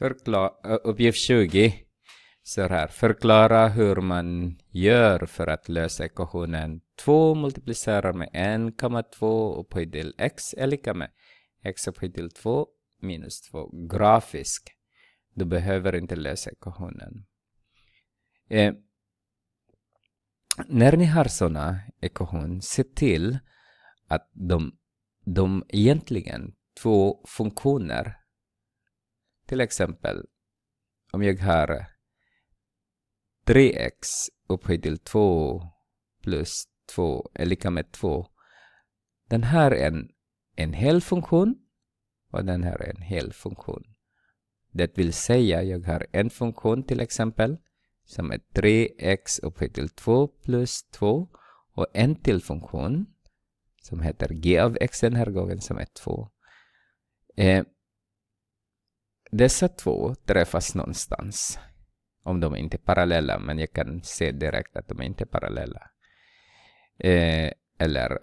Förkla uppgift 20 så här. Förklara hur man gör för att lösa ekvationen 2 multiplicerar med 1,2 upphöjt till x är lika med x upphöjt till 2 minus 2 grafisk. Du behöver inte lösa ekvationen. Eh, när ni har sådana ekvationer, se till att de, de egentligen två funktioner till exempel om jag har 3x upphöjt till 2 plus 2 är lika med 2. Den här är en, en hel funktion och den här är en hel funktion. Det vill säga jag har en funktion till exempel som är 3x upphöjt till 2 plus 2 och en till funktion som heter g av x den här gången som är 2. Eh, dessa två träffas någonstans. Om de inte är parallella, men jag kan se direkt att de inte är parallella. Eh, eller,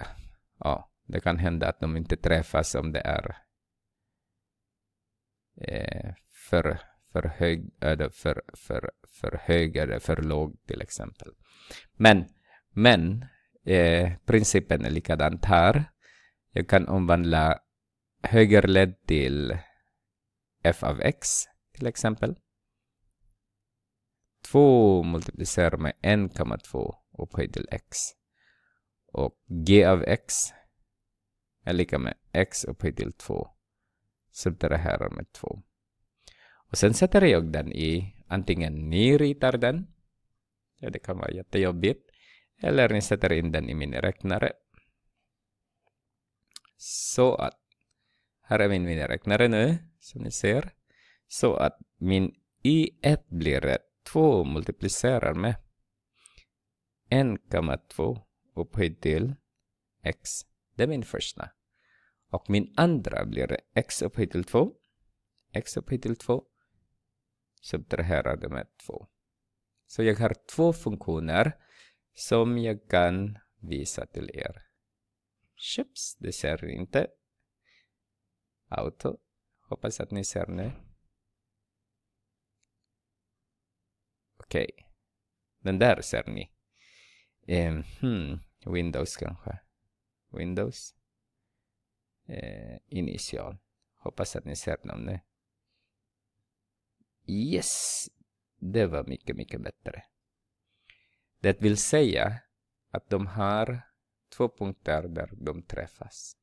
ja, det kan hända att de inte träffas om det är eh, för, för, hög, eller för, för, för hög eller för låg till exempel. Men, men eh, principen är likadant här. Jag kan omvandla högerled till f av x till exempel. 2 multiplicerar med 1,2 upphöjt till x. Och g av x är lika med x upphöjt till 2. Subtraherar med 2. Och sen sätter jag den i, antingen ni ritar den, ja det kan vara jättejobbigt, eller ni sätter in den i min räknare. Så att här är min miniräknare nu, som ni ser. Så att min i1 blir 2 multiplicerar med 1,2 upphöjt till x. Det är min första. Och min andra blir x upphöjt till 2. x upphöjt till 2 subtraherar det med 2. Så jag har två funktioner som jag kan visa till er. Chips, det ser inte auto. Hoppas att ni ser nu. Okej. Okay. Den där ser ni. Um, hmm. Windows kanske. Windows. Uh, initial. Hoppas att ni ser dem nu. Yes! Det var mycket, mycket bättre. Det vill säga att de har två punkter där de träffas.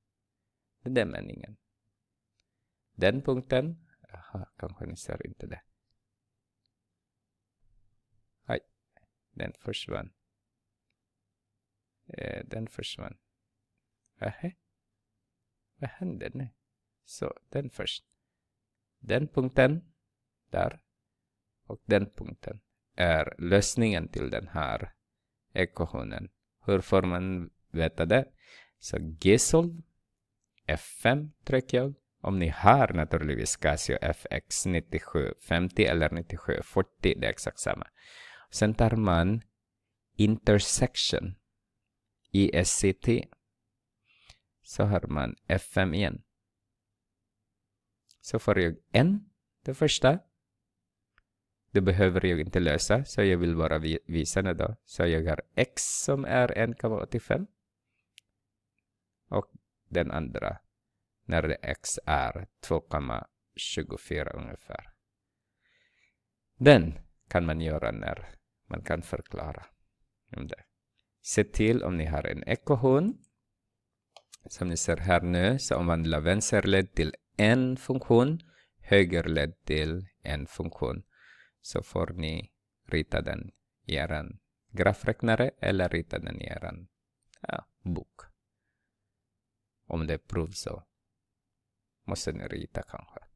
Det är meningen den punkten. Aha, kanske ni ser inte det. Aj, den försvann. Eh, den försvann. Aha. Vad händer nu? Så, den först. Den punkten, där, och den punkten är lösningen till den här ekvationen. Hur får man veta det? Så G-solv, F5 trycker jag om ni har naturligtvis Casio FX 9750 eller 9740, det är exakt samma. Sen tar man intersection, ISCT. Så har man FM igen. Så får jag en, det första. Det behöver jag inte lösa, så jag vill bara visa det då. Så jag har x som är 1,85. Och den andra när det x är 2,24 ungefär. Den kan man göra när man kan förklara det. Se till om ni har en ekohund. Som ni ser här nu så omvandlar vänsterled till en funktion, högerled till en funktion. Så får ni rita den i er grafräknare eller rita den i er ja, bok. Om det är prov så. もうすでにリータ感があっ